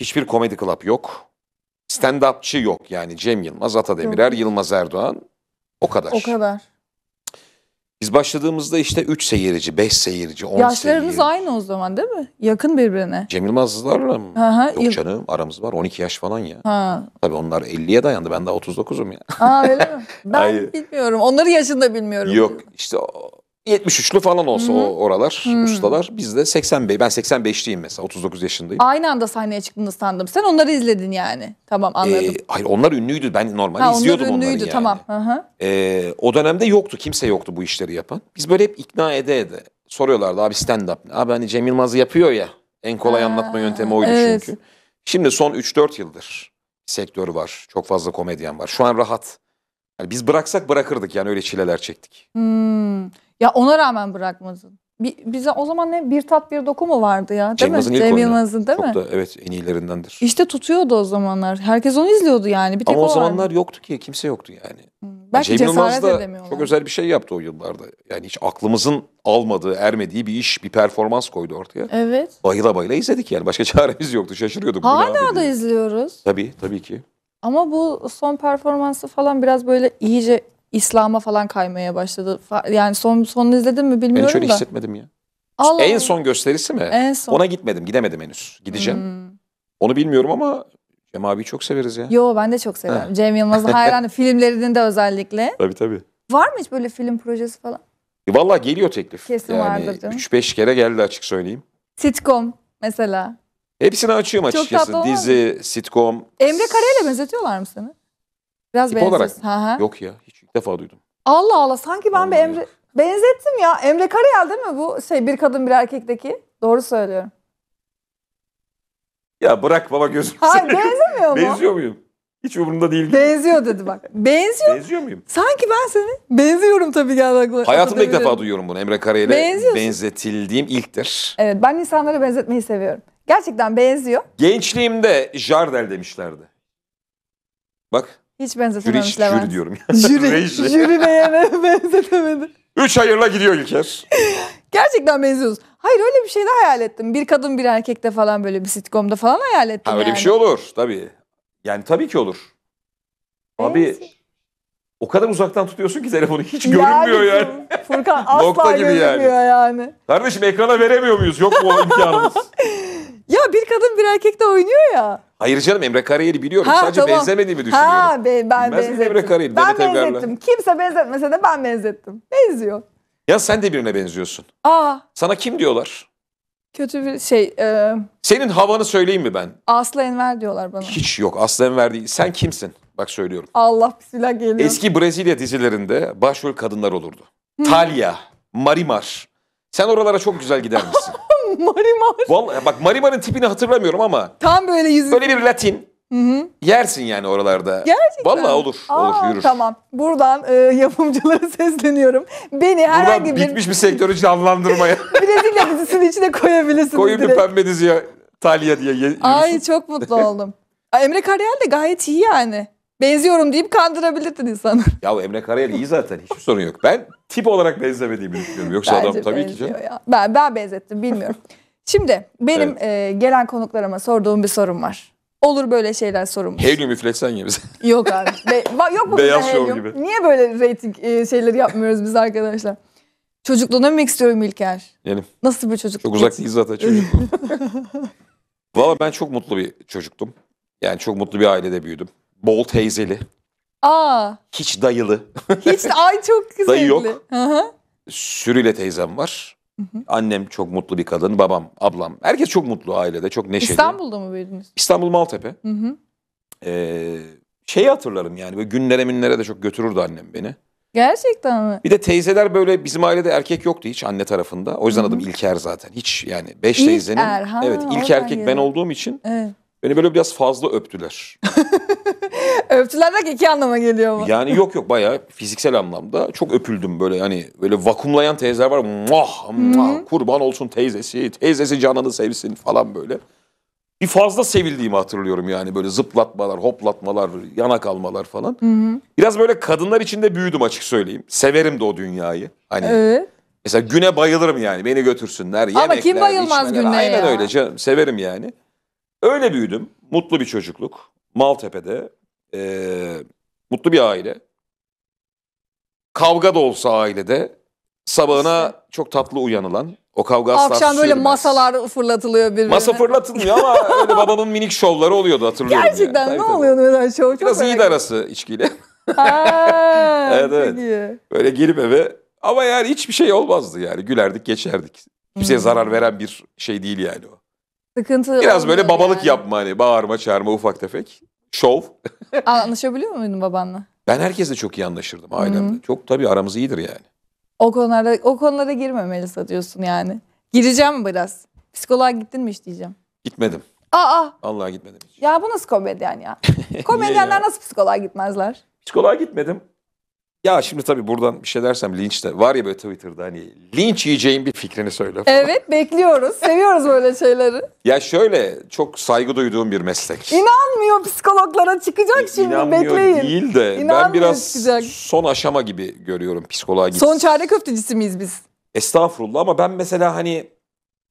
hiçbir komedi club yok. Stand-upçı yok yani Cem Yılmaz, Atademirer, Yılmaz Erdoğan o kadar. O kadar. Biz başladığımızda işte 3 seyirci, 5 seyirci, 10 seyirci. Yaşlarınız aynı o zaman değil mi? Yakın birbirine. Cem Yılmazlarla mı? Hı hı, Yok canım aramız var 12 yaş falan ya. Ha. Tabii onlar 50'ye dayandı ben daha 39'um ya. Aa öyle mi? Ben Hayır. bilmiyorum. Onları yaşında bilmiyorum. Yok işte o- 73'lü falan olsa Hı-hı. o oralar Hı-hı. ustalar. Biz de 80 85. Ben 85'liyim mesela. 39 yaşındayım. Aynı anda sahneye çıktığını sandım. Sen onları izledin yani. Tamam anladım. Ee, hayır onlar ünlüydü. Ben normal izliyordum onlar ünlüydü, yani. Tamam. Ee, o dönemde yoktu. Kimse yoktu bu işleri yapan. Biz böyle hep ikna ede ede soruyorlardı abi stand up. Abi hani Cem Yılmaz yapıyor ya. En kolay ha, anlatma yöntemi oydu evet. çünkü. Şimdi son 3-4 yıldır sektör var. Çok fazla komedyen var. Şu an rahat. Yani biz bıraksak bırakırdık yani öyle çileler çektik. Hmm. Ya ona rağmen bırakmadın. bize o zaman ne bir tat bir doku mu vardı ya değil Cem mi? Yılmaz'ın ilk Cem Yılmaz'ın değil Çok mi? da evet en iyilerindendir. İşte tutuyordu o zamanlar. Herkes onu izliyordu yani. Bir tek Ama o vardı. zamanlar yoktu ki kimse yoktu yani. Hmm. Belki Cem Yılmaz da çok özel bir şey yaptı o yıllarda. Yani hiç aklımızın almadığı, ermediği bir iş, bir performans koydu ortaya. Evet. Bayıla bayıla izledik yani. Başka çaremiz yoktu. Şaşırıyorduk. Hala da diye. izliyoruz. Tabii tabii ki. Ama bu son performansı falan biraz böyle iyice İslam'a falan kaymaya başladı. Yani son son izledin mi bilmiyorum ben da. Ben şöyle hissetmedim ya. Allah en son gösterisi mi? En son. Ona gitmedim. Gidemedim henüz. Gideceğim. Hmm. Onu bilmiyorum ama Cem abi çok severiz ya. Yo ben de çok severim. Cem Yılmaz'ı hayranım. Filmlerinin de özellikle. Tabii tabii. Var mı hiç böyle film projesi falan? E, Valla geliyor teklif. Kesin yani vardır 3-5 kere geldi açık söyleyeyim. Sitcom mesela. Hepsini açıyorum Çok açıkçası. Dizi, sitcom. Emre Kara'yla benzetiyorlar mı seni? Biraz Tip olarak ha, ha. Yok ya hiç. İlk defa duydum. Allah Allah sanki ben Anladım. bir Emre... Benzettim ya. Emre Karayel değil mi bu şey bir kadın bir erkekteki? Doğru söylüyorum. Ya bırak baba gözüm. Hayır benzemiyor mu? Benziyor muyum? Hiç umurumda değil. Benziyor dedi bak. Benziyor. Benziyor muyum? Sanki ben seni benziyorum tabii geldi aklıma. Hayatımda ilk defa duyuyorum bunu. Emre Karayel'e benzetildiğim ilktir. Evet ben insanlara benzetmeyi seviyorum. Gerçekten benziyor. Gençliğimde Jardel demişlerdi. Bak hiç benzetememiş Levent. Jüri diyorum. Jüri, jüri beğene benzetemedi. Üç hayırla gidiyor İlker. Gerçekten benziyoruz. Hayır öyle bir şey de hayal ettim. Bir kadın bir erkekte falan böyle bir sitcomda falan hayal ettim Ha öyle yani. bir şey olur tabii. Yani tabii ki olur. Abi o kadar uzaktan tutuyorsun ki telefonu hiç görünmüyor bizim yani. Furkan asla Nokta gibi yani. görünmüyor yani. Kardeşim ekrana veremiyor muyuz? Yok mu o imkanımız? Ya bir kadın bir erkek de oynuyor ya. Hayır canım Emre Karayel'i biliyorum. Ha, Sadece tamam. benzemediğimi düşünüyorum. Ha be, ben Bilmez benzettim. Emre Karayel, ben Demet benzettim. Evgar'la. Kimse benzetmese de ben benzettim. Benziyor. Ya sen de birine benziyorsun. Aa. Sana kim diyorlar? Kötü bir şey. E... Senin havanı söyleyeyim mi ben? Aslı Enver diyorlar bana. Hiç yok Aslı Enver değil. Sen kimsin? Bak söylüyorum. Allah bismillah geliyor. Eski Brezilya dizilerinde başrol kadınlar olurdu. Hı. Talia, Marimar. Sen oralara çok güzel gider misin? Marimar. Vallahi bak Marimar'ın tipini hatırlamıyorum ama. Tam böyle yüzü. Böyle bir Latin. Hı hı. Yersin yani oralarda. Gerçekten. Vallahi olur. Aa, olur yürür. Tamam. Buradan e, yapımcılara sesleniyorum. Beni herhangi Buradan bir... bitmiş bir sektörü canlandırmaya. Brezilya dizisinin içine koyabilirsiniz Koyun direkt. bir pembe diziye. Talya diye yürürsün. Ay çok mutlu oldum. Emre Karayel de gayet iyi yani benziyorum deyip kandırabilirdin insanı. Ya Emre Karayel iyi zaten. Hiçbir sorun yok. Ben tip olarak benzemediğimi düşünüyorum. Yoksa Bence adam tabii ki canım. Ya. Ben, ben benzettim bilmiyorum. Şimdi benim evet. e, gelen konuklarıma sorduğum bir sorum var. Olur böyle şeyler sorulmuş. Helyum üfletsen ya bize. Yok abi. Be yok mu Beyaz şov Gibi. Niye böyle reyting e, şeyleri yapmıyoruz biz arkadaşlar? Çocukluğuna dönmek istiyorum İlker. Yenim. Nasıl bir çocukluk? Çok uzak değil zaten çocukluğum. Valla ben çok mutlu bir çocuktum. Yani çok mutlu bir ailede büyüdüm bol teyzeli. Aa. Hiç dayılı. Hiç ay çok güzel. Dayı yok. hı Sürüyle teyzem var. Hı-hı. Annem çok mutlu bir kadın, babam, ablam. Herkes çok mutlu ailede, çok neşeli. İstanbul'da mı büyüdünüz? İstanbul Maltepe. Ee, şeyi hatırlarım yani böyle günlere minlere de çok götürürdü annem beni. Gerçekten mi? Bir de teyzeler böyle bizim ailede erkek yoktu hiç anne tarafında. O yüzden Hı-hı. adım İlker zaten. Hiç yani beş İlker, teyzenin ha, evet ilk erkek yeri. ben olduğum için evet. Beni böyle biraz fazla öptüler. öptüler de iki anlama geliyor mu? Yani yok yok bayağı fiziksel anlamda çok öpüldüm böyle hani böyle vakumlayan teyzeler var. Mah mah kurban olsun teyzesi, teyzesi canını sevsin falan böyle. Bir fazla sevildiğimi hatırlıyorum yani böyle zıplatmalar, hoplatmalar, yana kalmalar falan. Hı hı. Biraz böyle kadınlar içinde büyüdüm açık söyleyeyim. Severim de o dünyayı. Hani evet. Mesela güne bayılırım yani. Beni götürsünler, yemekler, Ama kim bayılmaz içmeler. güne Aynen ya? öyle canım. Severim yani. Öyle büyüdüm. Mutlu bir çocukluk. Maltepe'de. Ee, mutlu bir aile. Kavga da olsa ailede sabahına işte. çok tatlı uyanılan o kavga asla Akşam böyle sürmez. masalar fırlatılıyor birbirine. Masa fırlatılmıyor ama öyle babamın minik şovları oluyordu hatırlıyorum. Gerçekten yani. ne tabii, oluyordu mesela şov? Çok Biraz iyiydi arası içkiyle. Ha, evet evet. Iyi. Böyle gelip eve ama yani hiçbir şey olmazdı yani gülerdik geçerdik. Kimseye hmm. zarar veren bir şey değil yani o. Sıkıntı Biraz böyle babalık yani. yapma hani bağırma çağırma ufak tefek. Şov. Anlaşabiliyor muydun babanla? Ben herkesle çok iyi anlaşırdım ailemle. hı Çok tabii aramız iyidir yani. O konulara o konulara girmemeli satıyorsun yani. Gireceğim biraz. Psikoloğa gittin mi hiç diyeceğim. Gitmedim. Aa. Vallahi gitmedim hiç. Ya bu nasıl komedyen ya? Komedyenler ya? nasıl psikoloğa gitmezler? Psikoloğa gitmedim. Ya şimdi tabii buradan bir şey dersem linç de var ya böyle Twitter'da hani linç yiyeceğin bir fikrini söyle. Falan. Evet bekliyoruz. Seviyoruz böyle şeyleri. Ya şöyle çok saygı duyduğum bir meslek. İnanmıyor psikologlara çıkacak e, şimdi inanmıyor bekleyin. değil de İnanmıyor ben biraz çıkacak. son aşama gibi görüyorum psikoloğa gitsin. Son çare köftecisi miyiz biz? Estağfurullah ama ben mesela hani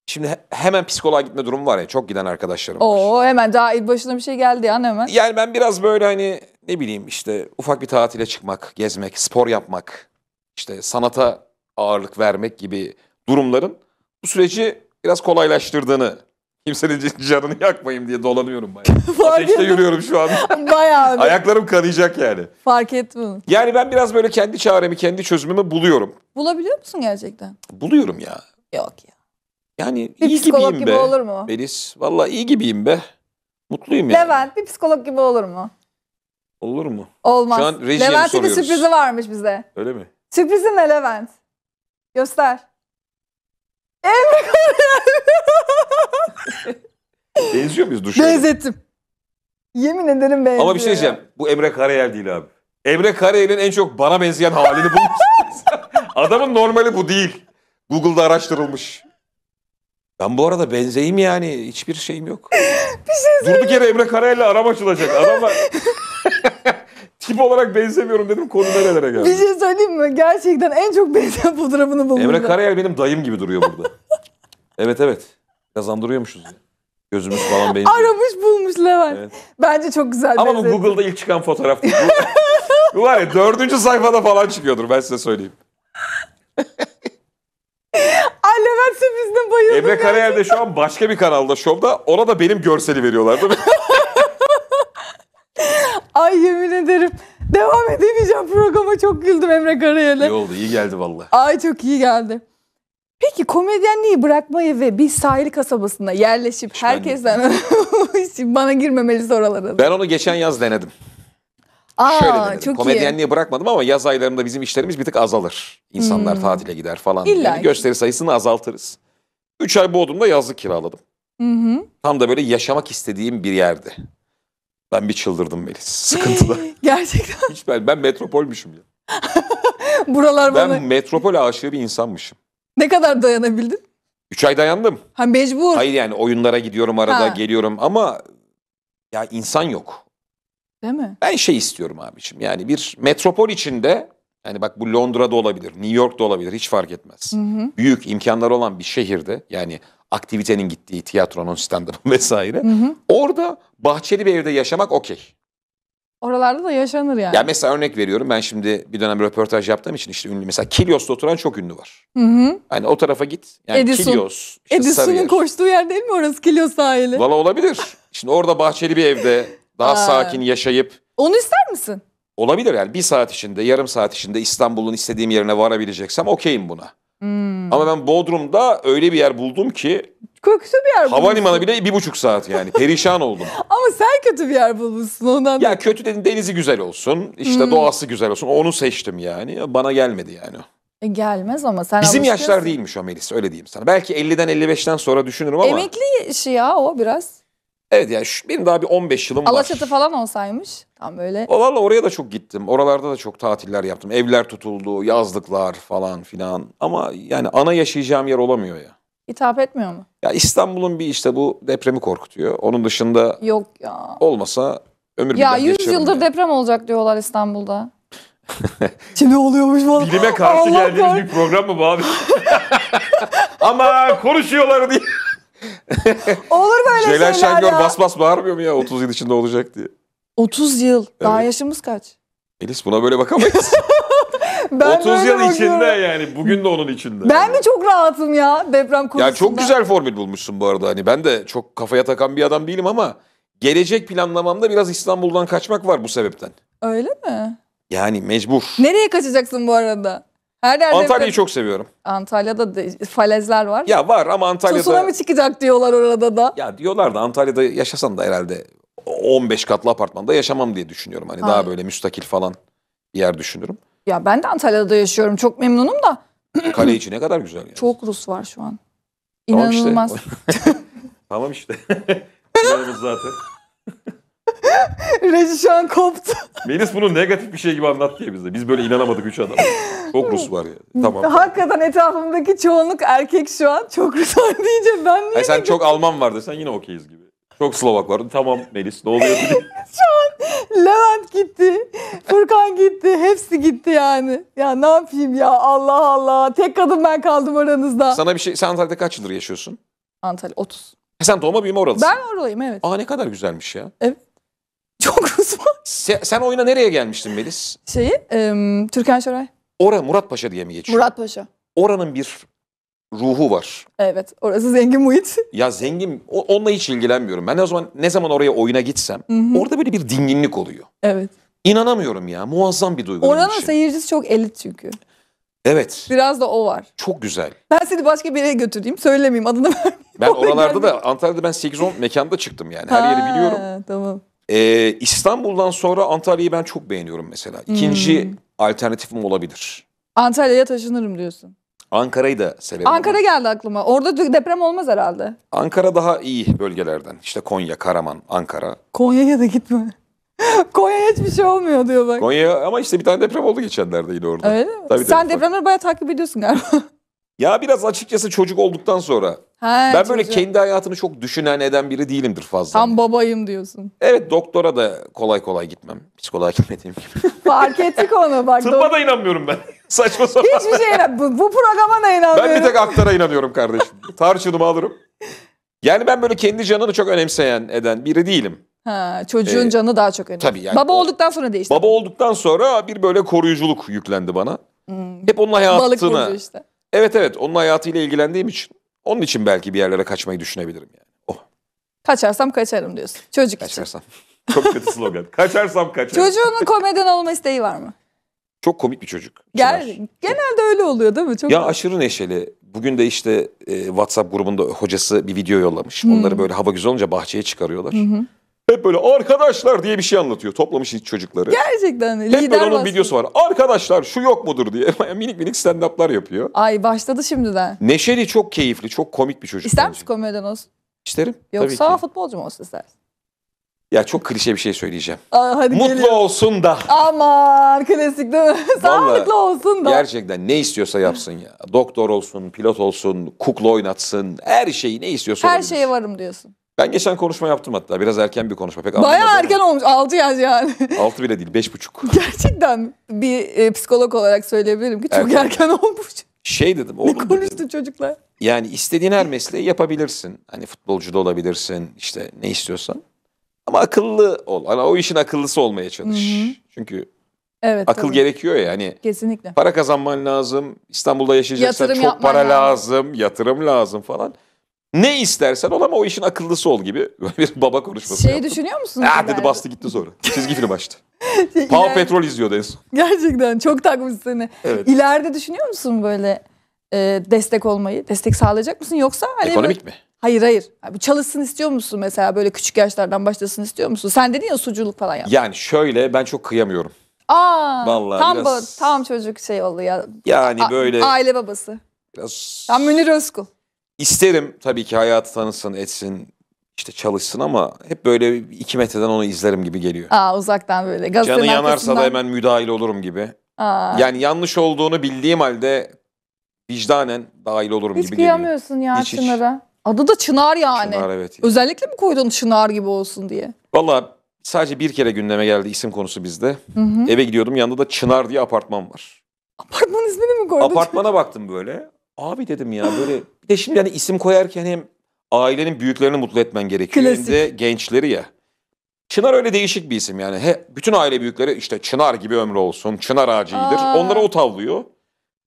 Şimdi hemen psikoloğa gitme durumu var ya çok giden arkadaşlarım Oo, var. hemen daha başına bir şey geldi an hemen. Yani ben biraz böyle hani ne bileyim işte ufak bir tatile çıkmak, gezmek, spor yapmak, işte sanata ağırlık vermek gibi durumların bu süreci biraz kolaylaştırdığını kimsenin canını yakmayayım diye dolanıyorum bayağı. Ateşte yürüyorum şu an. bayağı. bir- Ayaklarım kanayacak yani. Fark etmedim. Yani ben biraz böyle kendi çaremi, kendi çözümümü buluyorum. Bulabiliyor musun gerçekten? Buluyorum ya. Yok ya. Yani bir iyi psikolog gibiyim gibi be. olur mu? Melis valla iyi gibiyim be. Mutluyum yani. Levent bir psikolog gibi olur mu? Olur mu? Olmaz. Şu an Levent'in bir sürprizi varmış bize. Öyle mi? Sürprizin ne Levent? Göster. Emre Karayan. Benziyor muyuz duşa? Benzettim. Yemin ederim benziyor. Ama bir şey diyeceğim. Bu Emre Karayel değil abi. Emre Karayel'in en çok bana benzeyen halini bulmuşsunuz. Adamın normali bu değil. Google'da araştırılmış. Ben bu arada benzeyim yani. Hiçbir şeyim yok. bir şey Durduk yere Emre Karayel'le aram açılacak. Adamla tip olarak benzemiyorum dedim konu nerelere geldi. Bir şey söyleyeyim mi? Gerçekten en çok benzeyen fotoğrafını buldum. Emre Karayel benim dayım gibi duruyor burada. evet evet. Kazandırıyormuşuz. Ya. Gözümüz falan benziyor. Aramış bulmuş Levent. Evet. Bence çok güzel Ama bu Google'da ilk çıkan fotoğraf. Bu, bu var ya dördüncü sayfada falan çıkıyordur ben size söyleyeyim. Ay Levent Sefiz'den bayıldım. Emre Karayel de şu an başka bir kanalda şovda. Ona da benim görseli veriyorlar değil mi? Ay yemin ederim. Devam edemeyeceğim programa çok güldüm Emre Karayel'e. İyi oldu iyi geldi valla. Ay çok iyi geldi. Peki komedyenliği bırakmayı ve bir sahil kasabasında yerleşip herkesten bana girmemeli oralara. Ben onu geçen yaz denedim. Aa, Şöyle denedim. çok Komedyenliği iyi. bırakmadım ama yaz aylarında bizim işlerimiz bir tık azalır. İnsanlar hmm. tatile gider falan. İlla diye. Gösteri sayısını azaltırız. Üç ay Bodrum'da yazlık kiraladım. Hı hı. Tam da böyle yaşamak istediğim bir yerde. Ben bir çıldırdım Melis. Sıkıntıda. Gerçekten. Hiç ben, ben metropolmüşüm ya. Buralar ben metropol aşığı bir insanmışım. Ne kadar dayanabildin? Üç ay dayandım. Ha mecbur. Hayır yani oyunlara gidiyorum arada ha. geliyorum ama ya insan yok. Değil mi? Ben şey istiyorum abiciğim. Yani bir metropol içinde yani bak bu Londra'da olabilir, New York'da olabilir hiç fark etmez. Hı hı. Büyük imkanlar olan bir şehirde yani aktivitenin gittiği tiyatronun, stand vesaire. Hı hı. Orada bahçeli bir evde yaşamak okey. Oralarda da yaşanır yani. Ya mesela örnek veriyorum ben şimdi bir dönem röportaj yaptığım için işte ünlü mesela Kilios'ta oturan çok ünlü var. Hı hı. Hani o tarafa git. Yani Edison. Kilyos. Işte Edison'un koştuğu yer değil mi orası Kilios sahili? Valla olabilir. Şimdi orada bahçeli bir evde daha Aa. Ee, sakin yaşayıp. Onu ister misin? Olabilir yani bir saat içinde, yarım saat içinde İstanbul'un istediğim yerine varabileceksem okeyim buna. Hmm. Ama ben Bodrum'da öyle bir yer buldum ki Kötü bir yer havalimanı bulmuşsun. bile bir buçuk saat yani perişan oldum. Ama sen kötü bir yer bulmuşsun ondan. Ya da. kötü dedin denizi güzel olsun işte hmm. doğası güzel olsun onu seçtim yani bana gelmedi yani. E gelmez ama sen Bizim yaşlar değilmiş o Melis öyle diyeyim sana. Belki 50'den 55'ten sonra düşünürüm ama. Emekli işi ya o biraz. Evet yani şu, benim daha bir 15 yılım var. Alaçatı falan olsaymış tam böyle. O Valla oraya da çok gittim. Oralarda da çok tatiller yaptım. Evler tutuldu, yazlıklar falan filan. Ama yani ana yaşayacağım yer olamıyor ya. Hitap etmiyor mu? Ya İstanbul'un bir işte bu depremi korkutuyor. Onun dışında Yok ya. olmasa ömür Ya birden 100 yıldır yani. deprem olacak diyorlar İstanbul'da. Şimdi oluyormuş falan. Bilime karşı Allah geldiğimiz bir program mı bu abi? Ama konuşuyorlar diye. Olur böyle Ceylan şeyler Şengör ya. bas bas bağırmıyor mu ya 30 yıl içinde olacak diye. 30 yıl. Daha yaşımız kaç? Elis buna böyle bakamayız. Ben 30 yıl bakıyorum. içinde yani bugün de onun içinde. Ben de çok rahatım ya deprem konusunda. Ya çok güzel formül bulmuşsun bu arada. Hani ben de çok kafaya takan bir adam değilim ama gelecek planlamamda biraz İstanbul'dan kaçmak var bu sebepten. Öyle mi? Yani mecbur. Nereye kaçacaksın bu arada? Her yerde Antalya'yı bir... çok seviyorum. Antalya'da de, falezler var. Ya var ama Antalya'da... Tsunami çıkacak diyorlar orada da. Ya diyorlar da Antalya'da yaşasan da herhalde 15 katlı apartmanda yaşamam diye düşünüyorum. Hani ha. daha böyle müstakil falan bir yer düşünürüm. Ya ben de Antalya'da yaşıyorum. Çok memnunum da. E, kale içi ne kadar güzel yani. Çok Rus var şu an. İnanılmaz. Tamam işte. tamam işte. zaten. Reji şu an koptu. Melis bunu negatif bir şey gibi anlattı ya bize. Biz böyle inanamadık üç adam. Çok Rus var ya. Tamam. Hakikaten etrafımdaki çoğunluk erkek şu an. Çok Rus var deyince ben niye... Ay sen çok Alman var sen yine okeyiz gibi. Çok Slovak var Tamam Melis ne oluyor? Şu an Levent gitti. Furkan gitti. Hepsi gitti yani. Ya ne yapayım ya Allah Allah. Tek kadın ben kaldım aranızda. Sana bir şey... Sen Antalya'da kaç yıldır yaşıyorsun? Antalya 30. E Sen doğma büyüme oralısın. Ben oralıyım evet. Aa ne kadar güzelmiş ya. Evet. Çok uzman. Sen, sen oyuna nereye gelmiştin Melis? Şeyi, e, Türkan Şoray. Ora Murat Paşa diye mi geçiyor? Murat Paşa. Oranın bir ruhu var. Evet, orası zengin muhit. Ya zengin, o, onunla hiç ilgilenmiyorum. Ben o zaman ne zaman oraya oyuna gitsem, Hı-hı. orada böyle bir dinginlik oluyor. Evet. İnanamıyorum ya, muazzam bir duygu. Oranın şey. seyircisi çok elit çünkü. Evet. Biraz da o var. Çok güzel. Ben seni başka bir yere götüreyim, söylemeyeyim adını vermeyeyim. Ben oralarda da, Antalya'da ben 8-10 mekanda çıktım yani. Her ha, yeri biliyorum. Tamam. Ee, İstanbul'dan sonra Antalya'yı ben çok beğeniyorum mesela. İkinci hmm. alternatifim olabilir. Antalya'ya taşınırım diyorsun. Ankara'yı da severim. Ankara geldi aklıma. Orada deprem olmaz herhalde. Ankara daha iyi bölgelerden. İşte Konya, Karaman, Ankara. Konya'ya da gitme. Konya'ya hiçbir şey olmuyor diyor bak. Konya ama işte bir tane deprem oldu geçenlerde yine orada. Öyle mi? Tabii Sen tabii. depremleri bayağı takip ediyorsun galiba. Ya biraz açıkçası çocuk olduktan sonra He, ben böyle çocuğa. kendi hayatımı çok düşünen eden biri değilimdir fazla. Tam babayım diyorsun. Evet doktora da kolay kolay gitmem. Psikoloğa gitmediğim gibi. Fark ettik onu bak. Tıbba da inanmıyorum ben. Saçma sapan. Hiçbir şeye inanmıyorum. Bu, bu programa da inanmıyorum. Ben bir tek aktara inanıyorum kardeşim. Tarçınımı alırım. Yani ben böyle kendi canını çok önemseyen eden biri değilim. Ha, çocuğun ee, canı daha çok önemli. Tabii yani. Baba o, olduktan sonra değişti. Baba olduktan sonra bir böyle koruyuculuk yüklendi bana. Hmm. Hep onun hayatına. Balık işte. Evet evet onun hayatıyla ilgilendiğim için. Onun için belki bir yerlere kaçmayı düşünebilirim yani. Oh. Kaçarsam kaçarım diyorsun. Çocuk Kaçarsam. için. Çok kötü slogan. Kaçarsam kaçarım. Çocuğunun komedyen olma isteği var mı? Çok komik bir çocuk. Gel, genelde öyle oluyor değil mi? Çok ya aşırı neşeli. Bugün de işte e, WhatsApp grubunda hocası bir video yollamış. Hmm. Onları böyle hava güzel olunca bahçeye çıkarıyorlar. Hı hı. Hep böyle arkadaşlar diye bir şey anlatıyor. Toplamış hiç çocukları. Gerçekten Hep lider böyle onun bahsediyor. videosu var. Arkadaşlar şu yok mudur diye minik minik stand-up'lar yapıyor. Ay başladı şimdiden. Neşeli çok keyifli, çok komik bir çocuk. İster misin komedyen olsun? İsterim. Yoksa futbolcu mu olsun istersin? Ya çok klişe bir şey söyleyeceğim. Aa, hadi Mutlu geliyorum. olsun da. Aman klasik değil mi? Sağlıklı olsun da. Gerçekten ne istiyorsa yapsın ya. Doktor olsun, pilot olsun, kukla oynatsın. Her şeyi ne istiyorsa Her olabilir. şeye varım diyorsun. Ben geçen konuşma yaptım hatta. Biraz erken bir konuşma. Pek Bayağı erken olmuş. 6 yaz yani. 6 bile değil. 5,5. Gerçekten bir e, psikolog olarak söyleyebilirim ki çok erken, erken olmuş. Şey dedim. Oğlum ne konuştun dedim. çocuklar? Yani istediğin her mesleği yapabilirsin. Hani futbolcu da olabilirsin. işte ne istiyorsan. Ama akıllı ol. Hani o işin akıllısı olmaya çalış. Hı-hı. Çünkü Evet. Akıl tabii. gerekiyor ya hani. Kesinlikle. Para kazanman lazım. İstanbul'da yaşayacaksan yatırım çok para lazım. lazım, yatırım lazım falan. Ne istersen ol ama o işin akıllısı ol gibi bir baba konuşması Şey düşünüyor musunuz? Ah dedi bastı gitti sonra. Çizgi film açtı. Şey, Paw ileride- Patrol izliyordu en son. Gerçekten çok takmış seni. Evet. İleride düşünüyor musun böyle e, destek olmayı? Destek sağlayacak mısın yoksa? Hani Ekonomik mi? Hayır hayır. Abi çalışsın istiyor musun mesela böyle küçük yaşlardan başlasın istiyor musun? Sen dedin ya suculuk falan yap. Yani şöyle ben çok kıyamıyorum. Aa Vallahi tam biraz- bu- tam çocuk şey oldu ya. Yani A- böyle Aile babası. biraz Tam Münir Özkul isterim tabii ki hayatı tanısın, etsin, işte çalışsın ama hep böyle iki metreden onu izlerim gibi geliyor. Aa uzaktan böyle. Canı yanarsa arkasından... da hemen müdahil olurum gibi. Aa. Yani yanlış olduğunu bildiğim halde vicdanen dahil olurum hiç gibi geliyor. Hiç kıyamıyorsun ya Çınar'a. Adı da Çınar yani. Çınar evet. Özellikle mi koydun Çınar gibi olsun diye? Valla sadece bir kere gündeme geldi isim konusu bizde. Hı hı. Eve gidiyordum yanında da Çınar diye apartman var. Apartmanın ismini mi koydun? Apartmana baktım böyle. Abi dedim ya böyle bir de şimdi yani isim koyarken hem ailenin büyüklerini mutlu etmen gerekiyor hem de gençleri ya. Çınar öyle değişik bir isim yani. He, bütün aile büyükleri işte Çınar gibi ömrü olsun, Çınar ağacıdır. Aa. Onlara o tavlıyor.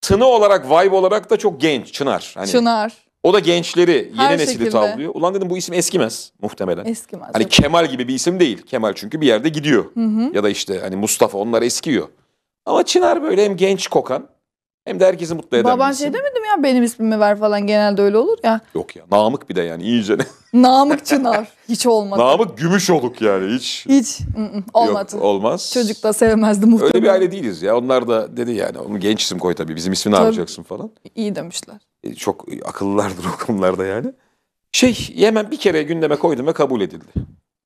Tını olarak, vibe olarak da çok genç Çınar. Hani Çınar. O da gençleri, yeni Her nesili şekilde. tavlıyor. Ulan dedim bu isim eskimez muhtemelen. Eskimez. Hani evet. Kemal gibi bir isim değil. Kemal çünkü bir yerde gidiyor. Hı hı. Ya da işte hani Mustafa onlar eskiyor. Ama Çınar böyle hem genç kokan hem de herkesi mutlu eder. Baban şey isim. demedi mi ya benim ismimi ver falan genelde öyle olur ya. Yok ya Namık bir de yani iyice ne? Namık Çınar hiç olmadı. Namık gümüş oluk yani hiç. Hiç ı-ı, olmadı. Yok, olmaz. Çocuk da sevmezdi muhtemelen. Öyle bir aile değiliz ya onlar da dedi yani onu genç isim koy tabii bizim ismi ne Tabii. yapacaksın falan. İyi demişler. E, Çok akıllılardır o konularda yani. Şey Yemen bir kere gündeme koydum ve kabul edildi.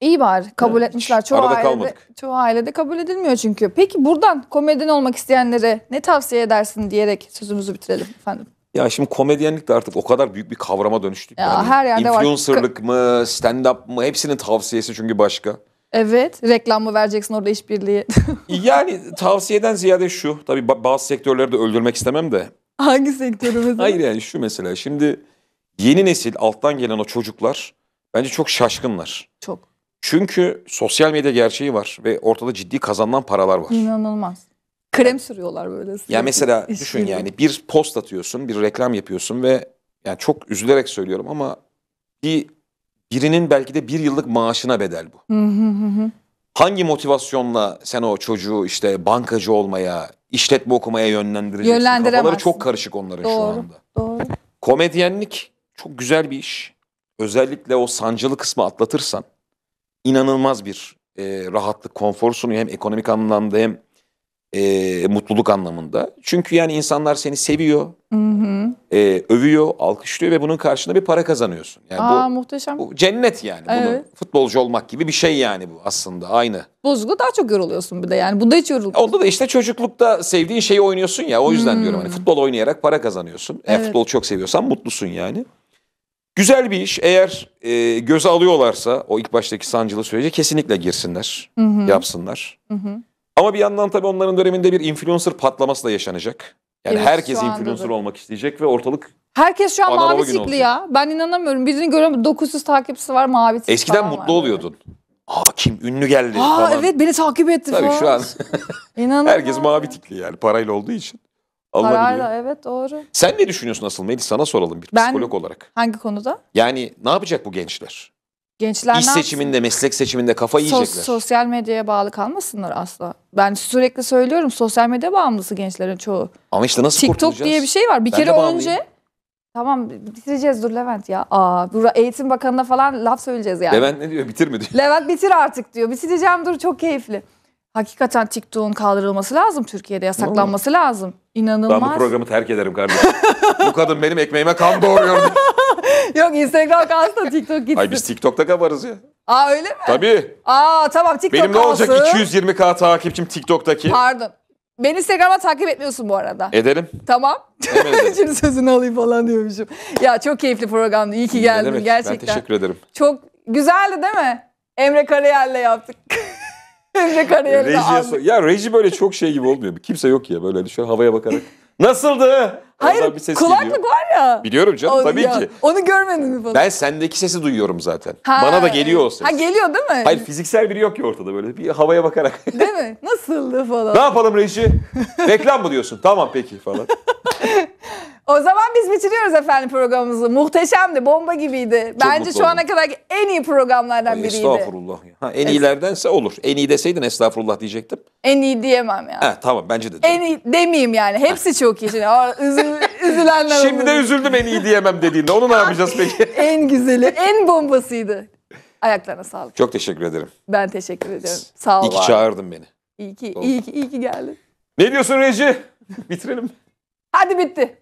İyi var. Kabul evet. etmişler. Çoğu Arada ailede, kalmadık. çoğu ailede kabul edilmiyor çünkü. Peki buradan komedyen olmak isteyenlere ne tavsiye edersin diyerek sözümüzü bitirelim efendim. Ya şimdi komedyenlik de artık o kadar büyük bir kavrama dönüştü. Ya yani her yerde influencerlık var. mı, stand up mı hepsinin tavsiyesi çünkü başka. Evet, reklam mı vereceksin orada işbirliği? yani tavsiyeden ziyade şu. Tabii bazı sektörleri de öldürmek istemem de. Hangi sektörü mesela? Hayır yani şu mesela. Şimdi yeni nesil alttan gelen o çocuklar bence çok şaşkınlar. Çok. Çünkü sosyal medya gerçeği var ve ortada ciddi kazanılan paralar var. İnanılmaz. Krem sürüyorlar böyle. Ya mesela İş düşün yani bir post atıyorsun, bir reklam yapıyorsun ve yani çok üzülerek söylüyorum ama bir birinin belki de bir yıllık maaşına bedel bu. Hangi motivasyonla sen o çocuğu işte bankacı olmaya, işletme okumaya yönlendireceksin? Kafaları çok karışık onların doğru, şu anda. Doğru. Komedyenlik çok güzel bir iş. Özellikle o sancılı kısmı atlatırsan inanılmaz bir e, rahatlık, konfor sunuyor hem ekonomik anlamda hem e, mutluluk anlamında. Çünkü yani insanlar seni seviyor, hı hı. E, övüyor, alkışlıyor ve bunun karşılığında bir para kazanıyorsun. Yani Aa bu, muhteşem. Bu cennet yani. Evet. Bunu, futbolcu olmak gibi bir şey yani bu aslında aynı. Bozgu daha çok yoruluyorsun bir de yani. Bunda hiç yorulmuyorsun. Onda da işte çocuklukta sevdiğin şeyi oynuyorsun ya o yüzden hmm. diyorum hani futbol oynayarak para kazanıyorsun. Evet. Eğer futbol çok seviyorsan mutlusun yani. Güzel bir iş. Eğer e, göze alıyorlarsa o ilk baştaki sancılı sürece kesinlikle girsinler, hı hı. yapsınlar. Hı hı. Ama bir yandan tabii onların döneminde bir influencer patlaması da yaşanacak. Yani evet, herkes influencer olmak isteyecek ve ortalık Herkes şu an Analog mavi tikli ya. Ben inanamıyorum. Birini görüyorum 900 takipçisi var mavi tikli. Eskiden mutlu var. oluyordun. Aa kim ünlü geldi Aa, falan. evet beni takip etti Tabii falan. şu an herkes mavi tikli yani parayla olduğu için alınabiliyor. Parayla evet doğru. Sen ne düşünüyorsun asıl Melis? Sana soralım bir ben, psikolog olarak. Hangi konuda? Yani ne yapacak bu gençler? Gençler İş seçiminde, meslek seçiminde kafa Sos, yiyecekler. Sosyal medyaya bağlı kalmasınlar asla. Ben sürekli söylüyorum sosyal medya bağımlısı gençlerin çoğu. Ama işte nasıl TikTok diye bir şey var. Bir ben kere önce Tamam bitireceğiz dur Levent ya. Aa, dur Eğitim Bakanı'na falan laf söyleyeceğiz yani. Levent ne diyor bitir mi diyor. Levent bitir artık diyor. Bitireceğim dur çok keyifli hakikaten TikTok'un kaldırılması lazım Türkiye'de yasaklanması Vallahi. lazım. İnanılmaz. Ben bu programı terk ederim kardeşim. bu kadın benim ekmeğime kan doğuruyor. Yok Instagram kalsın TikTok gitsin. Ay biz TikTok'ta kabarız ya. Aa öyle mi? Tabii. Aa tamam TikTok Benim ne kalsın. olacak 220k takipçim TikTok'taki? Pardon. Beni Instagram'a takip etmiyorsun bu arada. Ederim. Tamam. Ederim. Şimdi sözünü alayım falan diyormuşum. Ya çok keyifli programdı. İyi ki geldin gerçekten. Ben teşekkür ederim. Çok güzeldi değil mi? Emre Karayel'le yaptık. Önce kariyerine aldık. ya reji böyle çok şey gibi olmuyor. Kimse yok ya böyle şu havaya bakarak. Nasıldı? Hayır bir ses kulaklık geliyor. var ya. Biliyorum canım Onu tabii ya. ki. Onu görmedin mi falan? Ben sendeki sesi duyuyorum zaten. Ha, Bana da geliyor o ses. Ha geliyor değil mi? Hayır fiziksel biri yok ki ortada böyle bir havaya bakarak. Değil mi? Nasıldı falan. ne yapalım reji? Reklam mı diyorsun? Tamam peki falan. O zaman biz bitiriyoruz efendim programımızı. Muhteşemdi, bomba gibiydi. Çok Bence şu ana kadar en iyi programlardan biriydi. Estağfurullah. Ha, en es iyilerdense olur. En iyi deseydin estağfurullah diyecektim. En iyi diyemem yani. Ha, tamam bence de. En iyi demeyeyim yani. Hepsi çok iyi. Şimdi, üzül, üzülenler Şimdi de üzüldüm en iyi diyemem dediğinde. Onu ne yapacağız peki? en güzeli, en bombasıydı. Ayaklarına sağlık. Çok teşekkür ederim. Ben teşekkür ederim Sağ ol. İyi ki çağırdın beni. İyi ki, iyi ki, iyi ki geldin. Ne diyorsun Reji? Bitirelim. Hadi bitti.